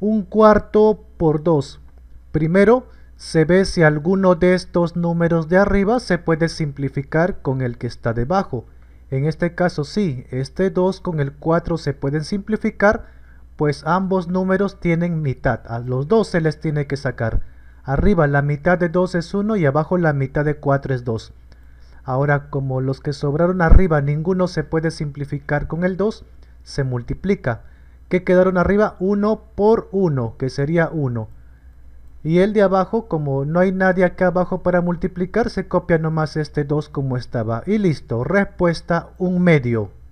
un cuarto por 2. Primero, se ve si alguno de estos números de arriba se puede simplificar con el que está debajo. En este caso sí, este 2 con el 4 se pueden simplificar, pues ambos números tienen mitad. A los dos se les tiene que sacar. Arriba la mitad de 2 es 1 y abajo la mitad de 4 es 2. Ahora, como los que sobraron arriba ninguno se puede simplificar con el 2, se multiplica que quedaron arriba 1 por 1, que sería 1. Y el de abajo, como no hay nadie acá abajo para multiplicar, se copia nomás este 2 como estaba. Y listo, respuesta 1 medio.